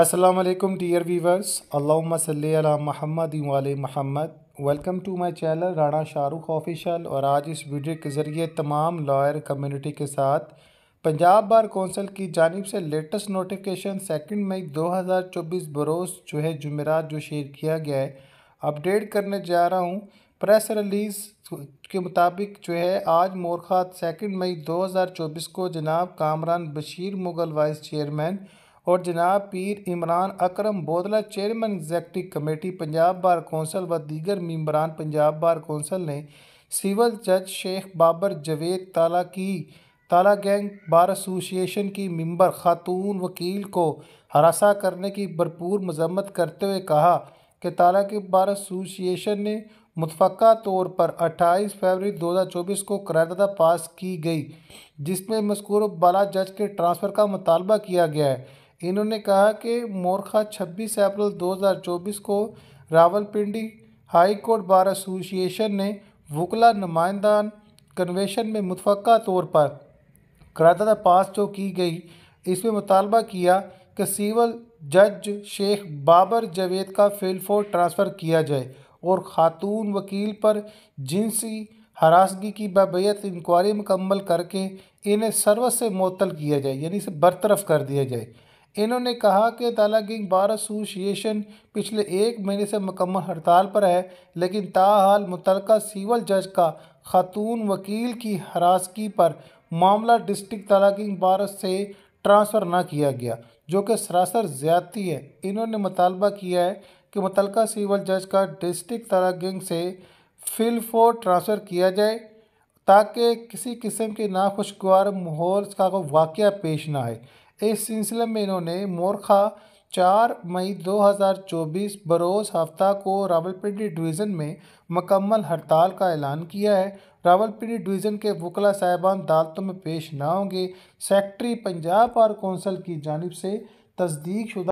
अस्सलाम वालेकुम dear viewers अल्लाहुम्मा सल्ली अला महमद वाले Muhammad welcome to my channel Rana Shahrukh official और आज इस वीडियो के ज़रिए तमाम लॉयर कम्युनिटी के साथ पंजाब बार कौंसिल की जानब से लेटेस्ट नोटिफिकेशन सेकंड मई 2024 बरोस जो है जुमेरात जो शेयर किया गया है अपडेट करने जा रहा हूँ प्रेस रिलीज़ के मुताबिक जो है आज मोरखात सेकंड मई 2024 को जनाब कामरान बशीर मुगल वाइस चेयरमैन और जनाब Pir Imran Akram Bodla chairman executive committee Punjab bar council व दीगर मम्बरान पंजाब बार कौंसल ने सिविल जज शेख बाबर जवेद ताला की ताला गैंग बार एसोसिएशन की मम्बर खातून वकील को हरासा करने की भरपूर मजम्मत करते हुए कहा कि ताला के बार एसोसिएशन ने मुतफ़ा तौर पर 28 फरवरी 2024 को करारदा पास की गई जिसमें मस्कूर बाला जज के ट्रांसफ़र का मुतालबा किया गया है इन्होंने कहा कि मोरखा 26 अप्रैल 2024 को Rawalpindi high court bar association ने वकला नुमाइंदा कन्वेशन में मुतफ़ा तौर पर करारदा पास जो की गई इसमें मुतालबा किया कि सिविल जज शेख बाबर जवेद का फेलफोर ट्रांसफ़र किया जाए और ख़ातून वकील पर जिनसी हरासगी की बाबैत इंक्वायरी मुकम्मल करके इन्हें सर्वस से मअतल किया जाए यानी इसे बरतरफ कर दिया जाए इन्होंने कहा कि तलाकिंग बार एसोसिएशन पिछले एक महीने से मुकम्मल हड़ताल पर है लेकिन ताहाल मुतल सिविल जज का खातून वकील की हरासगी पर मामला डिस्ट्रिक्ट तलाकिंग बार से ट्रांसफ़र ना किया गया जो कि सरासर ज़्यादती है इन्होंने मुतालबा किया है कि मुतल सिविल जज का डिस्ट्रिक्ट तलाकिंग से फिलफो ट्रांसफ़र किया जाए ताकि किसी किस्म के नाखुशगवार माहौल का वाक़ पेश ना आए इस सिलसिले में इन्होंने मोरखा चार मई 2024 बरोज़ हफ्ता को रावलपिंडी डिवीज़न में मकम्मल हड़ताल का ऐलान किया है रावलपिंडी डिवीज़न के वकला साहिबान अदालतों में पेश ना होंगे सेक्रेटरी पंजाब बार कौंसल की जानब से तस्दीक शुदा